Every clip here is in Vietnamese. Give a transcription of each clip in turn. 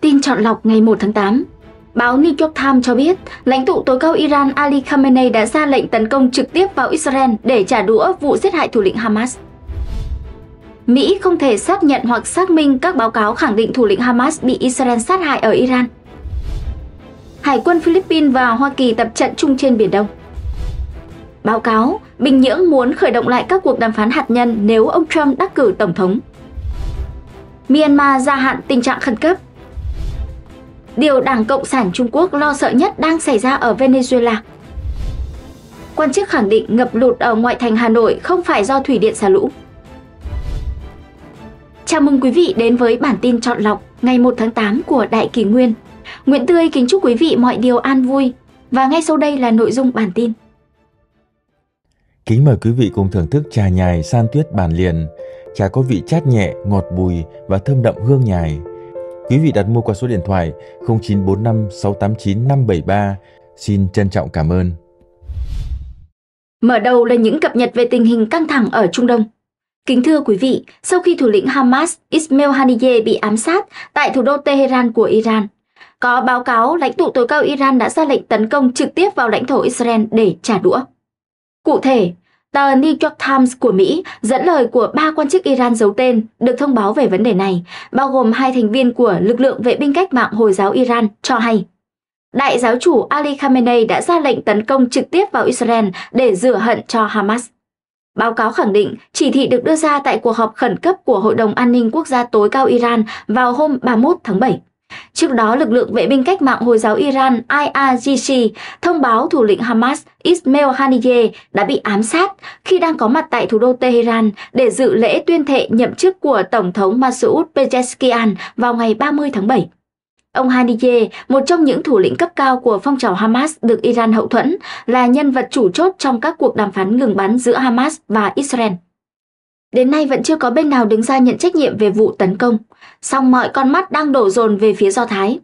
Tin chọn lọc ngày 1 tháng 8 Báo New York Times cho biết, lãnh tụ tối cao Iran Ali Khamenei đã ra lệnh tấn công trực tiếp vào Israel để trả đũa vụ giết hại thủ lĩnh Hamas. Mỹ không thể xác nhận hoặc xác minh các báo cáo khẳng định thủ lĩnh Hamas bị Israel sát hại ở Iran. Hải quân Philippines và Hoa Kỳ tập trận chung trên Biển Đông. Báo cáo, Bình Nhưỡng muốn khởi động lại các cuộc đàm phán hạt nhân nếu ông Trump đắc cử Tổng thống. Myanmar gia hạn tình trạng khẩn cấp điều Đảng Cộng sản Trung Quốc lo sợ nhất đang xảy ra ở Venezuela. Quan chức khẳng định ngập lụt ở ngoại thành Hà Nội không phải do thủy điện xả lũ. Chào mừng quý vị đến với bản tin chọn lọc ngày 1 tháng 8 của Đại Kỳ Nguyên. Nguyễn Tươi kính chúc quý vị mọi điều an vui và ngay sau đây là nội dung bản tin. Kính mời quý vị cùng thưởng thức trà nhài san tuyết bản liền. Trà có vị chát nhẹ, ngọt bùi và thơm đậm hương nhài – Quý vị đặt mua qua số điện thoại 0945 689 573. Xin trân trọng cảm ơn. Mở đầu là những cập nhật về tình hình căng thẳng ở Trung Đông. Kính thưa quý vị, sau khi thủ lĩnh Hamas Ismail Haniyeh bị ám sát tại thủ đô Tehran của Iran, có báo cáo lãnh tụ tối cao Iran đã ra lệnh tấn công trực tiếp vào lãnh thổ Israel để trả đũa. Cụ thể, Tờ New York Times của Mỹ dẫn lời của ba quan chức Iran giấu tên được thông báo về vấn đề này, bao gồm hai thành viên của lực lượng vệ binh cách mạng Hồi giáo Iran, cho hay. Đại giáo chủ Ali Khamenei đã ra lệnh tấn công trực tiếp vào Israel để rửa hận cho Hamas. Báo cáo khẳng định chỉ thị được đưa ra tại cuộc họp khẩn cấp của Hội đồng An ninh Quốc gia tối cao Iran vào hôm 31 tháng 7 Trước đó, lực lượng vệ binh cách mạng Hồi giáo Iran IRGC thông báo thủ lĩnh Hamas Ismail Haniyeh đã bị ám sát khi đang có mặt tại thủ đô Tehran để dự lễ tuyên thệ nhậm chức của Tổng thống Masoud Pezeshkian vào ngày 30 tháng 7. Ông Haniyeh, một trong những thủ lĩnh cấp cao của phong trào Hamas được Iran hậu thuẫn, là nhân vật chủ chốt trong các cuộc đàm phán ngừng bắn giữa Hamas và Israel. Đến nay vẫn chưa có bên nào đứng ra nhận trách nhiệm về vụ tấn công, song mọi con mắt đang đổ dồn về phía Do Thái.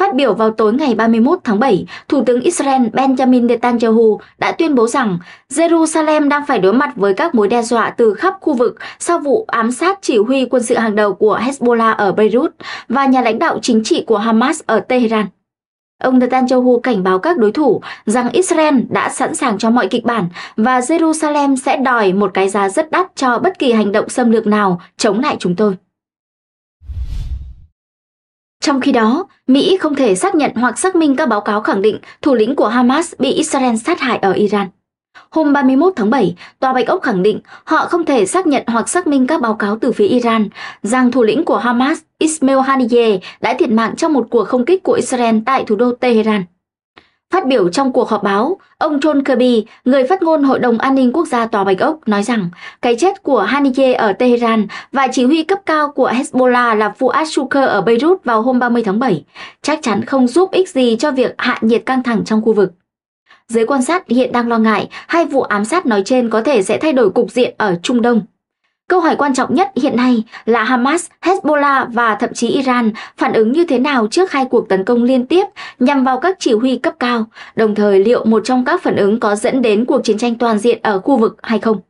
Phát biểu vào tối ngày 31 tháng 7, Thủ tướng Israel Benjamin Netanyahu đã tuyên bố rằng Jerusalem đang phải đối mặt với các mối đe dọa từ khắp khu vực sau vụ ám sát chỉ huy quân sự hàng đầu của Hezbollah ở Beirut và nhà lãnh đạo chính trị của Hamas ở Tehran. Ông Netanyahu cảnh báo các đối thủ rằng Israel đã sẵn sàng cho mọi kịch bản và Jerusalem sẽ đòi một cái giá rất đắt cho bất kỳ hành động xâm lược nào chống lại chúng tôi. Trong khi đó, Mỹ không thể xác nhận hoặc xác minh các báo cáo khẳng định thủ lĩnh của Hamas bị Israel sát hại ở Iran. Hôm 31 tháng 7, Tòa Bạch Ốc khẳng định họ không thể xác nhận hoặc xác minh các báo cáo từ phía Iran rằng thủ lĩnh của Hamas Ismail Haniyeh đã thiệt mạng trong một cuộc không kích của Israel tại thủ đô Tehran. Phát biểu trong cuộc họp báo, ông John Kirby, người phát ngôn Hội đồng An ninh Quốc gia Tòa Bạch Ốc, nói rằng cái chết của Haniyeh ở Tehran và chỉ huy cấp cao của Hezbollah là Fuad Shukr ở Beirut vào hôm 30 tháng 7 chắc chắn không giúp ích gì cho việc hạ nhiệt căng thẳng trong khu vực. Giới quan sát hiện đang lo ngại hai vụ ám sát nói trên có thể sẽ thay đổi cục diện ở Trung Đông. Câu hỏi quan trọng nhất hiện nay là Hamas, Hezbollah và thậm chí Iran phản ứng như thế nào trước hai cuộc tấn công liên tiếp nhằm vào các chỉ huy cấp cao, đồng thời liệu một trong các phản ứng có dẫn đến cuộc chiến tranh toàn diện ở khu vực hay không.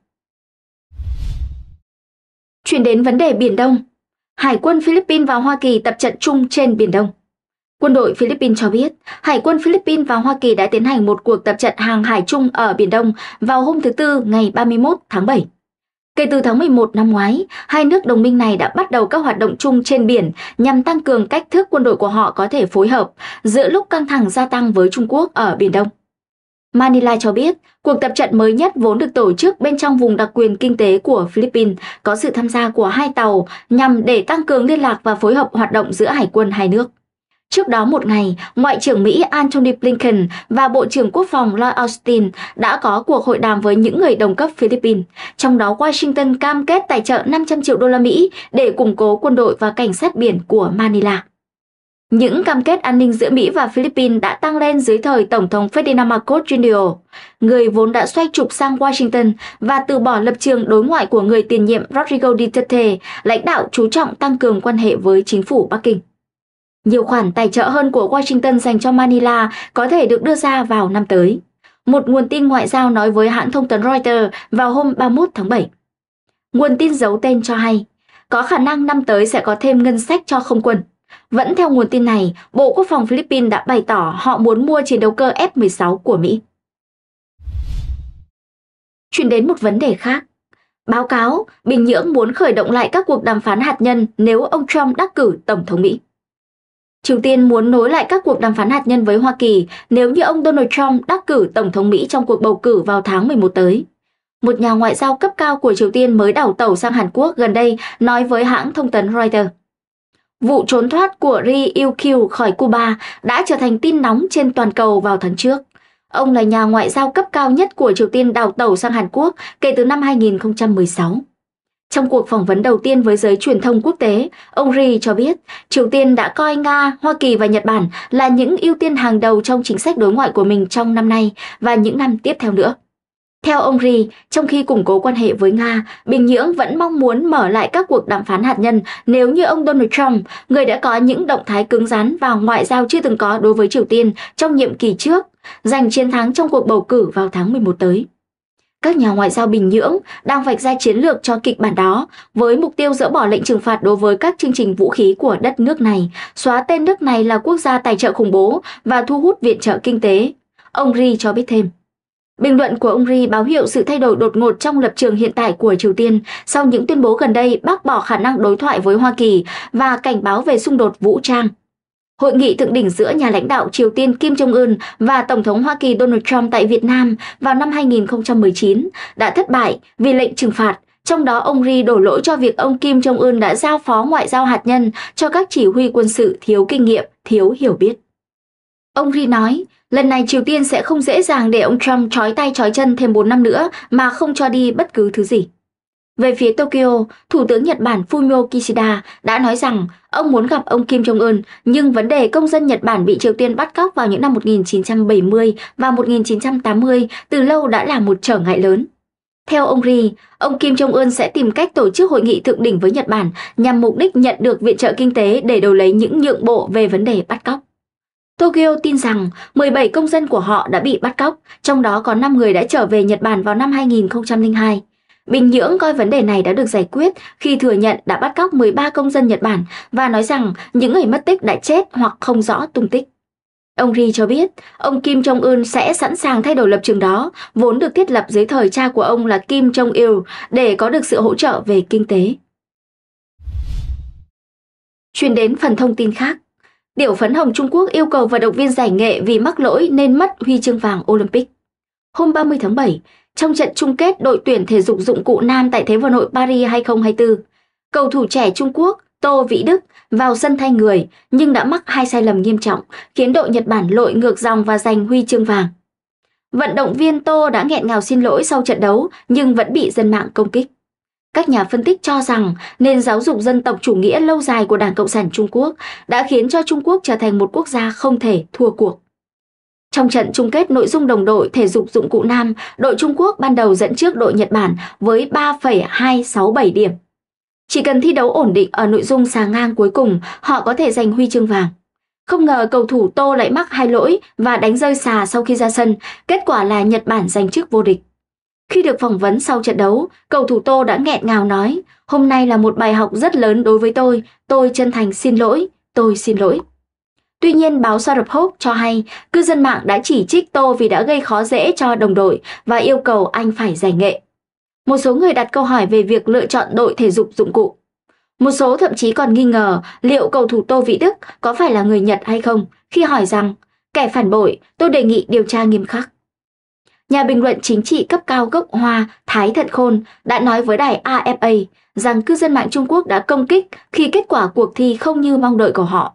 Chuyển đến vấn đề Biển Đông, Hải quân Philippines và Hoa Kỳ tập trận chung trên Biển Đông. Quân đội Philippines cho biết, Hải quân Philippines và Hoa Kỳ đã tiến hành một cuộc tập trận hàng hải chung ở Biển Đông vào hôm thứ Tư ngày 31 tháng 7. Kể từ tháng 11 năm ngoái, hai nước đồng minh này đã bắt đầu các hoạt động chung trên biển nhằm tăng cường cách thức quân đội của họ có thể phối hợp giữa lúc căng thẳng gia tăng với Trung Quốc ở Biển Đông. Manila cho biết, cuộc tập trận mới nhất vốn được tổ chức bên trong vùng đặc quyền kinh tế của Philippines có sự tham gia của hai tàu nhằm để tăng cường liên lạc và phối hợp hoạt động giữa hải quân hai nước. Trước đó một ngày, Ngoại trưởng Mỹ Antony Blinken và Bộ trưởng Quốc phòng Lloyd Austin đã có cuộc hội đàm với những người đồng cấp Philippines, trong đó Washington cam kết tài trợ 500 triệu đô la Mỹ để củng cố quân đội và cảnh sát biển của Manila. Những cam kết an ninh giữa Mỹ và Philippines đã tăng lên dưới thời Tổng thống Ferdinand Marcos Jr., người vốn đã xoay trục sang Washington và từ bỏ lập trường đối ngoại của người tiền nhiệm Rodrigo Duterte, lãnh đạo chú trọng tăng cường quan hệ với chính phủ Bắc Kinh. Nhiều khoản tài trợ hơn của Washington dành cho Manila có thể được đưa ra vào năm tới. Một nguồn tin ngoại giao nói với hãng thông tấn Reuters vào hôm 31 tháng 7. Nguồn tin giấu tên cho hay, có khả năng năm tới sẽ có thêm ngân sách cho không quân. Vẫn theo nguồn tin này, Bộ Quốc phòng Philippines đã bày tỏ họ muốn mua chiến đấu cơ F-16 của Mỹ. Chuyển đến một vấn đề khác. Báo cáo, Bình Nhưỡng muốn khởi động lại các cuộc đàm phán hạt nhân nếu ông Trump đắc cử Tổng thống Mỹ. Triều Tiên muốn nối lại các cuộc đàm phán hạt nhân với Hoa Kỳ nếu như ông Donald Trump đắc cử Tổng thống Mỹ trong cuộc bầu cử vào tháng 11 tới. Một nhà ngoại giao cấp cao của Triều Tiên mới đảo tàu sang Hàn Quốc gần đây nói với hãng thông tấn Reuters. Vụ trốn thoát của Ri Yukio khỏi Cuba đã trở thành tin nóng trên toàn cầu vào tháng trước. Ông là nhà ngoại giao cấp cao nhất của Triều Tiên đào tẩu sang Hàn Quốc kể từ năm 2016. Trong cuộc phỏng vấn đầu tiên với giới truyền thông quốc tế, ông Ri cho biết Triều Tiên đã coi Nga, Hoa Kỳ và Nhật Bản là những ưu tiên hàng đầu trong chính sách đối ngoại của mình trong năm nay và những năm tiếp theo nữa. Theo ông Ri, trong khi củng cố quan hệ với Nga, Bình Nhưỡng vẫn mong muốn mở lại các cuộc đàm phán hạt nhân nếu như ông Donald Trump, người đã có những động thái cứng rắn và ngoại giao chưa từng có đối với Triều Tiên trong nhiệm kỳ trước, giành chiến thắng trong cuộc bầu cử vào tháng 11 tới. Các nhà ngoại giao Bình Nhưỡng đang vạch ra chiến lược cho kịch bản đó với mục tiêu dỡ bỏ lệnh trừng phạt đối với các chương trình vũ khí của đất nước này, xóa tên nước này là quốc gia tài trợ khủng bố và thu hút viện trợ kinh tế. Ông Ri cho biết thêm. Bình luận của ông Ri báo hiệu sự thay đổi đột ngột trong lập trường hiện tại của Triều Tiên sau những tuyên bố gần đây bác bỏ khả năng đối thoại với Hoa Kỳ và cảnh báo về xung đột vũ trang. Hội nghị thượng đỉnh giữa nhà lãnh đạo Triều Tiên Kim Jong-un và Tổng thống Hoa Kỳ Donald Trump tại Việt Nam vào năm 2019 đã thất bại vì lệnh trừng phạt trong đó ông Ri đổ lỗi cho việc ông Kim Jong-un đã giao phó ngoại giao hạt nhân cho các chỉ huy quân sự thiếu kinh nghiệm, thiếu hiểu biết. Ông Ri nói, lần này Triều Tiên sẽ không dễ dàng để ông Trump trói tay trói chân thêm 4 năm nữa mà không cho đi bất cứ thứ gì. Về phía Tokyo, Thủ tướng Nhật Bản Fumio Kishida đã nói rằng ông muốn gặp ông Kim Jong-un, nhưng vấn đề công dân Nhật Bản bị Triều Tiên bắt cóc vào những năm 1970 và 1980 từ lâu đã là một trở ngại lớn. Theo ông Ri, ông Kim Jong-un sẽ tìm cách tổ chức hội nghị thượng đỉnh với Nhật Bản nhằm mục đích nhận được viện trợ kinh tế để đầu lấy những nhượng bộ về vấn đề bắt cóc. Tokyo tin rằng 17 công dân của họ đã bị bắt cóc, trong đó có 5 người đã trở về Nhật Bản vào năm 2002. Bình Nhưỡng coi vấn đề này đã được giải quyết khi thừa nhận đã bắt cóc 13 công dân Nhật Bản và nói rằng những người mất tích đã chết hoặc không rõ tung tích. Ông Ri cho biết, ông Kim Jong-un sẽ sẵn sàng thay đổi lập trường đó, vốn được thiết lập dưới thời cha của ông là Kim Jong-il, để có được sự hỗ trợ về kinh tế. Chuyển đến phần thông tin khác. Điểu phấn hồng Trung Quốc yêu cầu vận động viên giải nghệ vì mắc lỗi nên mất huy chương vàng Olympic. Hôm 30 tháng 7, trong trận chung kết đội tuyển thể dục dụng cụ nam tại Thế vận hội Paris 2024. Cầu thủ trẻ Trung Quốc Tô Vĩ Đức vào sân thay người nhưng đã mắc hai sai lầm nghiêm trọng khiến đội Nhật Bản lội ngược dòng và giành huy chương vàng. Vận động viên Tô đã nghẹn ngào xin lỗi sau trận đấu nhưng vẫn bị dân mạng công kích. Các nhà phân tích cho rằng nền giáo dục dân tộc chủ nghĩa lâu dài của Đảng Cộng sản Trung Quốc đã khiến cho Trung Quốc trở thành một quốc gia không thể thua cuộc. Trong trận chung kết nội dung đồng đội thể dục dụng cụ nam, đội Trung Quốc ban đầu dẫn trước đội Nhật Bản với 3,267 điểm. Chỉ cần thi đấu ổn định ở nội dung xà ngang cuối cùng, họ có thể giành huy chương vàng. Không ngờ cầu thủ Tô lại mắc hai lỗi và đánh rơi xà sau khi ra sân, kết quả là Nhật Bản giành chức vô địch. Khi được phỏng vấn sau trận đấu, cầu thủ Tô đã nghẹn ngào nói, hôm nay là một bài học rất lớn đối với tôi, tôi chân thành xin lỗi, tôi xin lỗi. Tuy nhiên, báo Sarap Hope cho hay cư dân mạng đã chỉ trích Tô vì đã gây khó dễ cho đồng đội và yêu cầu anh phải giải nghệ. Một số người đặt câu hỏi về việc lựa chọn đội thể dục dụng cụ. Một số thậm chí còn nghi ngờ liệu cầu thủ Tô Vĩ Đức có phải là người Nhật hay không khi hỏi rằng kẻ phản bội tôi đề nghị điều tra nghiêm khắc. Nhà bình luận chính trị cấp cao gốc Hoa Thái Thận Khôn đã nói với đài AFA rằng cư dân mạng Trung Quốc đã công kích khi kết quả cuộc thi không như mong đợi của họ.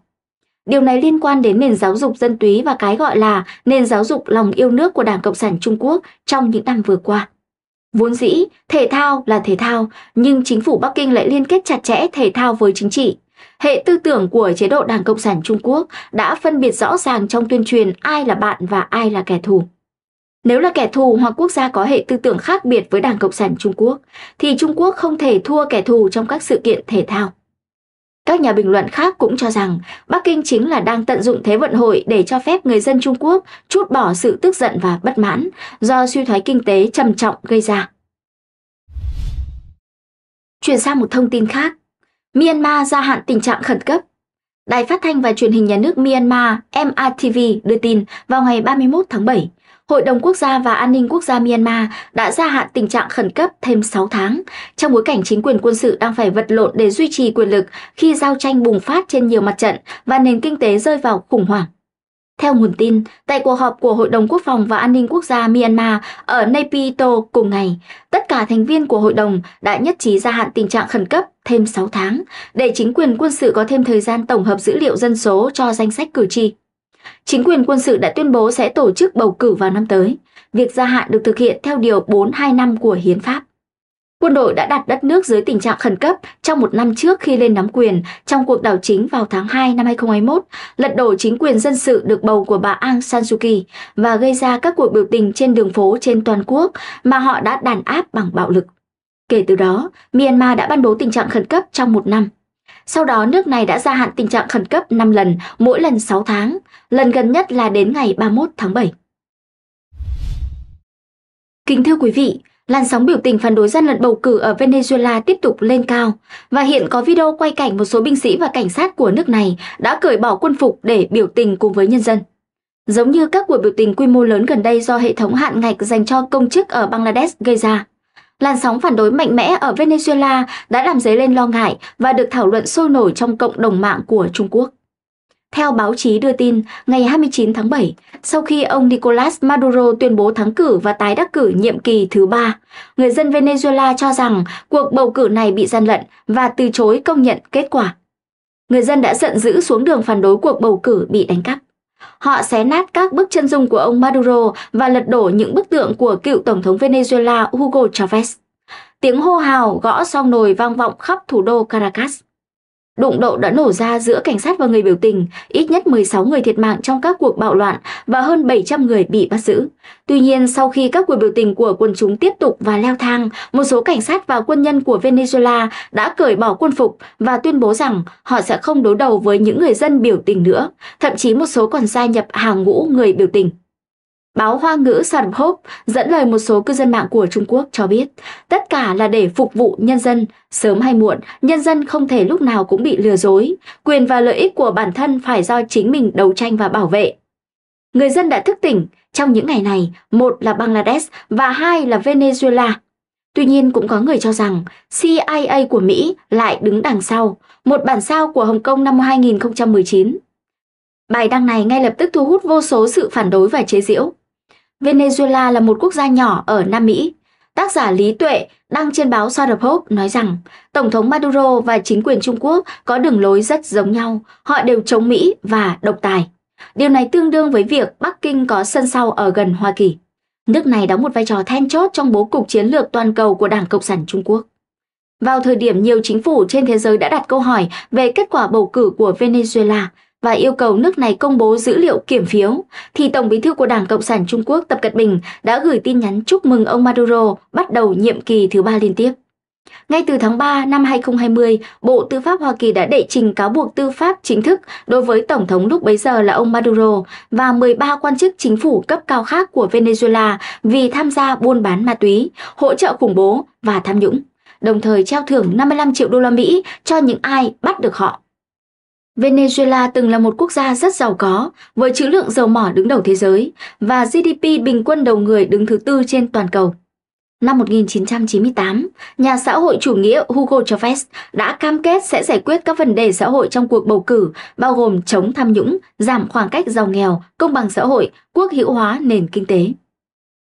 Điều này liên quan đến nền giáo dục dân túy và cái gọi là nền giáo dục lòng yêu nước của Đảng Cộng sản Trung Quốc trong những năm vừa qua. Vốn dĩ, thể thao là thể thao, nhưng chính phủ Bắc Kinh lại liên kết chặt chẽ thể thao với chính trị. Hệ tư tưởng của chế độ Đảng Cộng sản Trung Quốc đã phân biệt rõ ràng trong tuyên truyền ai là bạn và ai là kẻ thù. Nếu là kẻ thù hoặc quốc gia có hệ tư tưởng khác biệt với Đảng Cộng sản Trung Quốc, thì Trung Quốc không thể thua kẻ thù trong các sự kiện thể thao. Các nhà bình luận khác cũng cho rằng Bắc Kinh chính là đang tận dụng Thế vận hội để cho phép người dân Trung Quốc chút bỏ sự tức giận và bất mãn do suy thoái kinh tế trầm trọng gây ra. Chuyển sang một thông tin khác, Myanmar gia hạn tình trạng khẩn cấp. Đài phát thanh và truyền hình nhà nước Myanmar MRTV đưa tin vào ngày 31 tháng 7, Hội đồng Quốc gia và An ninh Quốc gia Myanmar đã gia hạn tình trạng khẩn cấp thêm 6 tháng, trong bối cảnh chính quyền quân sự đang phải vật lộn để duy trì quyền lực khi giao tranh bùng phát trên nhiều mặt trận và nền kinh tế rơi vào khủng hoảng. Theo nguồn tin, tại cuộc họp của Hội đồng Quốc phòng và An ninh Quốc gia Myanmar ở Naypyitaw cùng ngày, tất cả thành viên của hội đồng đã nhất trí gia hạn tình trạng khẩn cấp thêm 6 tháng để chính quyền quân sự có thêm thời gian tổng hợp dữ liệu dân số cho danh sách cử tri. Chính quyền quân sự đã tuyên bố sẽ tổ chức bầu cử vào năm tới. Việc gia hạn được thực hiện theo Điều 425 của Hiến pháp. Quân đội đã đặt đất nước dưới tình trạng khẩn cấp trong một năm trước khi lên nắm quyền trong cuộc đảo chính vào tháng 2 năm 2021, lật đổ chính quyền dân sự được bầu của bà Aung San Suu Kyi và gây ra các cuộc biểu tình trên đường phố trên toàn quốc mà họ đã đàn áp bằng bạo lực. Kể từ đó, Myanmar đã ban bố tình trạng khẩn cấp trong một năm. Sau đó nước này đã gia hạn tình trạng khẩn cấp 5 lần, mỗi lần 6 tháng. Lần gần nhất là đến ngày 31 tháng 7. Kính thưa quý vị, làn sóng biểu tình phản đối gian lận bầu cử ở Venezuela tiếp tục lên cao và hiện có video quay cảnh một số binh sĩ và cảnh sát của nước này đã cởi bỏ quân phục để biểu tình cùng với nhân dân. Giống như các cuộc biểu tình quy mô lớn gần đây do hệ thống hạn ngạch dành cho công chức ở Bangladesh gây ra, Làn sóng phản đối mạnh mẽ ở Venezuela đã làm dấy lên lo ngại và được thảo luận sôi nổi trong cộng đồng mạng của Trung Quốc. Theo báo chí đưa tin, ngày 29 tháng 7, sau khi ông Nicolas Maduro tuyên bố thắng cử và tái đắc cử nhiệm kỳ thứ ba, người dân Venezuela cho rằng cuộc bầu cử này bị gian lận và từ chối công nhận kết quả. Người dân đã giận dữ xuống đường phản đối cuộc bầu cử bị đánh cắp. Họ xé nát các bức chân dung của ông Maduro và lật đổ những bức tượng của cựu Tổng thống Venezuela Hugo Chavez. Tiếng hô hào gõ song nồi vang vọng khắp thủ đô Caracas. Đụng độ đã nổ ra giữa cảnh sát và người biểu tình, ít nhất 16 người thiệt mạng trong các cuộc bạo loạn và hơn 700 người bị bắt giữ. Tuy nhiên, sau khi các cuộc biểu tình của quần chúng tiếp tục và leo thang, một số cảnh sát và quân nhân của Venezuela đã cởi bỏ quân phục và tuyên bố rằng họ sẽ không đối đầu với những người dân biểu tình nữa, thậm chí một số còn gia nhập hàng ngũ người biểu tình. Báo Hoa ngữ Sản Hốp dẫn lời một số cư dân mạng của Trung Quốc cho biết, tất cả là để phục vụ nhân dân, sớm hay muộn, nhân dân không thể lúc nào cũng bị lừa dối, quyền và lợi ích của bản thân phải do chính mình đấu tranh và bảo vệ. Người dân đã thức tỉnh, trong những ngày này, một là Bangladesh và hai là Venezuela. Tuy nhiên cũng có người cho rằng CIA của Mỹ lại đứng đằng sau, một bản sao của Hồng Kông năm 2019. Bài đăng này ngay lập tức thu hút vô số sự phản đối và chế giễu. Venezuela là một quốc gia nhỏ ở Nam Mỹ. Tác giả Lý Tuệ đăng trên báo South of Hope nói rằng Tổng thống Maduro và chính quyền Trung Quốc có đường lối rất giống nhau, họ đều chống Mỹ và độc tài. Điều này tương đương với việc Bắc Kinh có sân sau ở gần Hoa Kỳ. Nước này đóng một vai trò then chốt trong bố cục chiến lược toàn cầu của Đảng Cộng sản Trung Quốc. Vào thời điểm nhiều chính phủ trên thế giới đã đặt câu hỏi về kết quả bầu cử của Venezuela, và yêu cầu nước này công bố dữ liệu kiểm phiếu, thì Tổng bí thư của Đảng Cộng sản Trung Quốc Tập Cận Bình đã gửi tin nhắn chúc mừng ông Maduro bắt đầu nhiệm kỳ thứ ba liên tiếp. Ngay từ tháng 3 năm 2020, Bộ Tư pháp Hoa Kỳ đã đệ trình cáo buộc tư pháp chính thức đối với Tổng thống lúc bấy giờ là ông Maduro và 13 quan chức chính phủ cấp cao khác của Venezuela vì tham gia buôn bán ma túy, hỗ trợ khủng bố và tham nhũng, đồng thời treo thưởng 55 triệu đô la Mỹ cho những ai bắt được họ. Venezuela từng là một quốc gia rất giàu có, với trữ lượng dầu mỏ đứng đầu thế giới và GDP bình quân đầu người đứng thứ tư trên toàn cầu. Năm 1998, nhà xã hội chủ nghĩa Hugo Chavez đã cam kết sẽ giải quyết các vấn đề xã hội trong cuộc bầu cử, bao gồm chống tham nhũng, giảm khoảng cách giàu nghèo, công bằng xã hội, quốc hữu hóa nền kinh tế.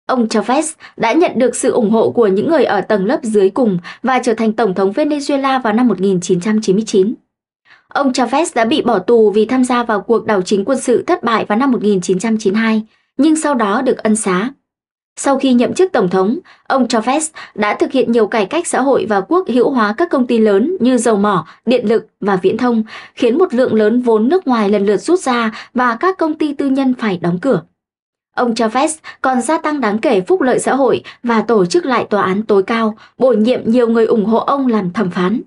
Ông Chavez đã nhận được sự ủng hộ của những người ở tầng lớp dưới cùng và trở thành Tổng thống Venezuela vào năm 1999. Ông Chavez đã bị bỏ tù vì tham gia vào cuộc đảo chính quân sự thất bại vào năm 1992, nhưng sau đó được ân xá. Sau khi nhậm chức tổng thống, ông Chavez đã thực hiện nhiều cải cách xã hội và quốc hữu hóa các công ty lớn như dầu mỏ, điện lực và viễn thông, khiến một lượng lớn vốn nước ngoài lần lượt rút ra và các công ty tư nhân phải đóng cửa. Ông Chavez còn gia tăng đáng kể phúc lợi xã hội và tổ chức lại tòa án tối cao, bổ nhiệm nhiều người ủng hộ ông làm thẩm phán.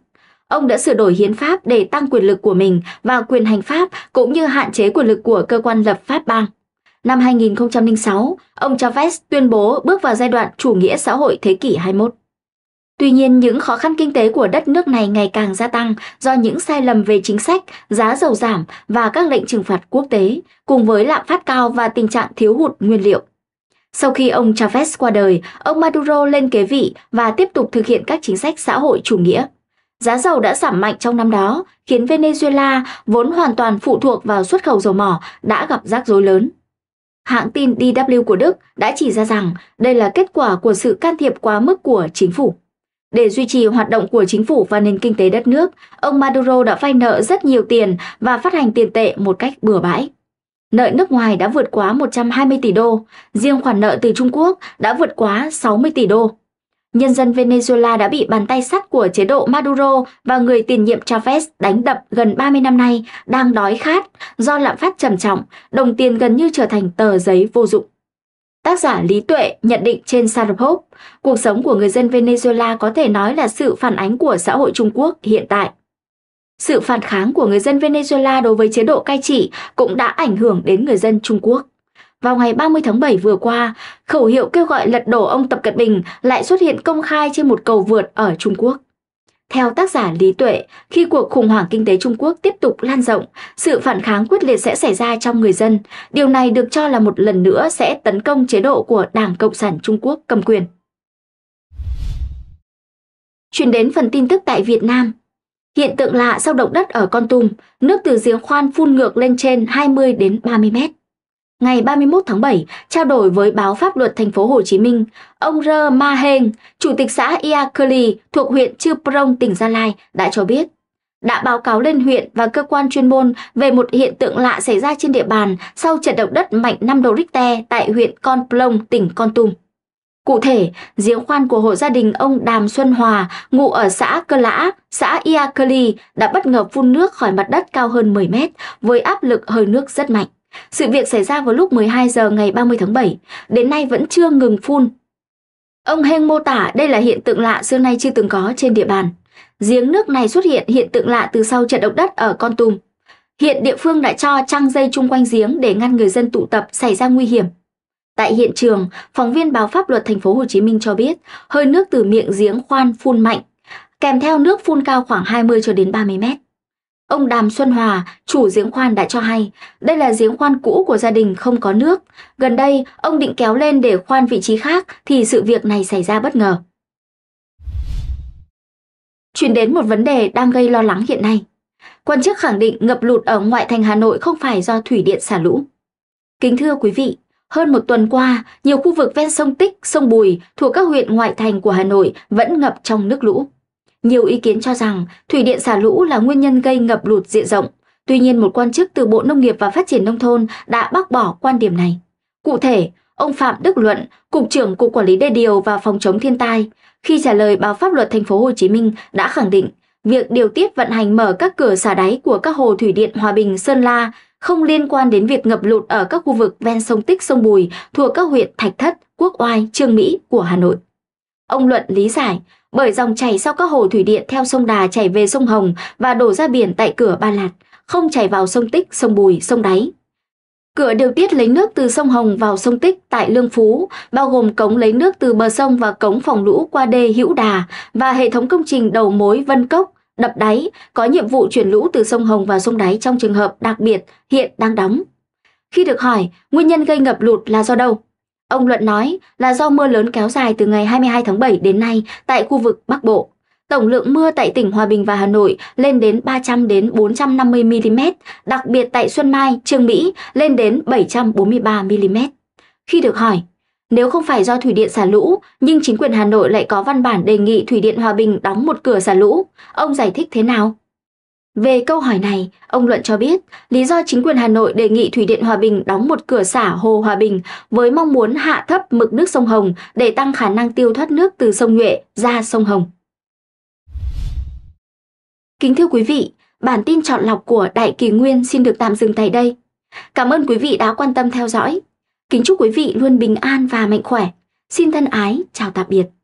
Ông đã sửa đổi hiến pháp để tăng quyền lực của mình và quyền hành pháp cũng như hạn chế quyền lực của cơ quan lập pháp bang. Năm 2006, ông Chavez tuyên bố bước vào giai đoạn chủ nghĩa xã hội thế kỷ 21. Tuy nhiên, những khó khăn kinh tế của đất nước này ngày càng gia tăng do những sai lầm về chính sách, giá dầu giảm và các lệnh trừng phạt quốc tế, cùng với lạm phát cao và tình trạng thiếu hụt nguyên liệu. Sau khi ông Chavez qua đời, ông Maduro lên kế vị và tiếp tục thực hiện các chính sách xã hội chủ nghĩa. Giá dầu đã giảm mạnh trong năm đó, khiến Venezuela vốn hoàn toàn phụ thuộc vào xuất khẩu dầu mỏ đã gặp rắc rối lớn. Hãng tin DW của Đức đã chỉ ra rằng đây là kết quả của sự can thiệp quá mức của chính phủ. Để duy trì hoạt động của chính phủ và nền kinh tế đất nước, ông Maduro đã vay nợ rất nhiều tiền và phát hành tiền tệ một cách bừa bãi. Nợ nước ngoài đã vượt quá 120 tỷ đô, riêng khoản nợ từ Trung Quốc đã vượt quá 60 tỷ đô. Nhân dân Venezuela đã bị bàn tay sắt của chế độ Maduro và người tiền nhiệm Chavez đánh đập gần 30 năm nay, đang đói khát do lạm phát trầm trọng, đồng tiền gần như trở thành tờ giấy vô dụng. Tác giả Lý Tuệ nhận định trên Sarapop, cuộc sống của người dân Venezuela có thể nói là sự phản ánh của xã hội Trung Quốc hiện tại. Sự phản kháng của người dân Venezuela đối với chế độ cai trị cũng đã ảnh hưởng đến người dân Trung Quốc. Vào ngày 30 tháng 7 vừa qua, khẩu hiệu kêu gọi lật đổ ông Tập Cận Bình lại xuất hiện công khai trên một cầu vượt ở Trung Quốc. Theo tác giả Lý Tuệ, khi cuộc khủng hoảng kinh tế Trung Quốc tiếp tục lan rộng, sự phản kháng quyết liệt sẽ xảy ra trong người dân. Điều này được cho là một lần nữa sẽ tấn công chế độ của Đảng Cộng sản Trung Quốc cầm quyền. Chuyển đến phần tin tức tại Việt Nam. Hiện tượng lạ sau động đất ở Con Tum, nước từ giếng khoan phun ngược lên trên 20 đến 30 mét ngày 31 tháng 7, trao đổi với báo Pháp luật Thành phố Hồ Chí Minh, ông Rơ Ma Heng, chủ tịch xã Ia thuộc huyện Chư Prong, tỉnh Gia Lai đã cho biết đã báo cáo lên huyện và cơ quan chuyên môn về một hiện tượng lạ xảy ra trên địa bàn sau trận động đất mạnh 5 độ Richter tại huyện Con Plong, tỉnh Con Tum. Cụ thể, giếng khoan của hộ gia đình ông Đàm Xuân Hòa, ngụ ở xã Cơ Lã, xã Ia đã bất ngờ phun nước khỏi mặt đất cao hơn 10 mét với áp lực hơi nước rất mạnh. Sự việc xảy ra vào lúc 12 giờ ngày 30 tháng 7, đến nay vẫn chưa ngừng phun. Ông Heng mô tả đây là hiện tượng lạ xưa nay chưa từng có trên địa bàn. Giếng nước này xuất hiện hiện tượng lạ từ sau trận động đất ở Con Tum. Hiện địa phương đã cho trăng dây chung quanh giếng để ngăn người dân tụ tập xảy ra nguy hiểm. Tại hiện trường, phóng viên báo pháp luật thành phố Hồ Chí Minh cho biết, hơi nước từ miệng giếng khoan phun mạnh, kèm theo nước phun cao khoảng 20 cho đến 30 mét. Ông Đàm Xuân Hòa, chủ giếng khoan đã cho hay, đây là giếng khoan cũ của gia đình không có nước. Gần đây, ông định kéo lên để khoan vị trí khác thì sự việc này xảy ra bất ngờ. Chuyển đến một vấn đề đang gây lo lắng hiện nay. Quan chức khẳng định ngập lụt ở ngoại thành Hà Nội không phải do thủy điện xả lũ. Kính thưa quý vị, hơn một tuần qua, nhiều khu vực ven sông Tích, sông Bùi thuộc các huyện ngoại thành của Hà Nội vẫn ngập trong nước lũ. Nhiều ý kiến cho rằng thủy điện xả lũ là nguyên nhân gây ngập lụt diện rộng. Tuy nhiên một quan chức từ Bộ Nông nghiệp và Phát triển Nông thôn đã bác bỏ quan điểm này. Cụ thể, ông Phạm Đức Luận, Cục trưởng Cục Quản lý Đê điều và Phòng chống thiên tai, khi trả lời báo pháp luật Thành phố Hồ Chí Minh đã khẳng định việc điều tiết vận hành mở các cửa xả đáy của các hồ thủy điện Hòa Bình, Sơn La không liên quan đến việc ngập lụt ở các khu vực ven sông Tích, sông Bùi thuộc các huyện Thạch Thất, Quốc Oai, Trương Mỹ của Hà Nội. Ông Luận lý giải bởi dòng chảy sau các hồ thủy điện theo sông Đà chảy về sông Hồng và đổ ra biển tại cửa Ba Lạt, không chảy vào sông Tích, sông Bùi, sông Đáy. Cửa điều tiết lấy nước từ sông Hồng vào sông Tích tại Lương Phú, bao gồm cống lấy nước từ bờ sông và cống phòng lũ qua đê Hữu Đà và hệ thống công trình đầu mối Vân Cốc, đập đáy, có nhiệm vụ chuyển lũ từ sông Hồng vào sông Đáy trong trường hợp đặc biệt hiện đang đóng. Khi được hỏi, nguyên nhân gây ngập lụt là do đâu? Ông Luận nói là do mưa lớn kéo dài từ ngày 22 tháng 7 đến nay tại khu vực Bắc Bộ. Tổng lượng mưa tại tỉnh Hòa Bình và Hà Nội lên đến 300 đến 450 mm, đặc biệt tại Xuân Mai, Trương Mỹ lên đến 743 mm. Khi được hỏi, nếu không phải do thủy điện xả lũ, nhưng chính quyền Hà Nội lại có văn bản đề nghị thủy điện Hòa Bình đóng một cửa xả lũ, ông giải thích thế nào? Về câu hỏi này, ông Luận cho biết lý do chính quyền Hà Nội đề nghị Thủy điện Hòa Bình đóng một cửa xả Hồ Hòa Bình với mong muốn hạ thấp mực nước sông Hồng để tăng khả năng tiêu thoát nước từ sông Nhuệ ra sông Hồng. Kính thưa quý vị, bản tin chọn lọc của Đại Kỳ Nguyên xin được tạm dừng tại đây. Cảm ơn quý vị đã quan tâm theo dõi. Kính chúc quý vị luôn bình an và mạnh khỏe. Xin thân ái, chào tạm biệt.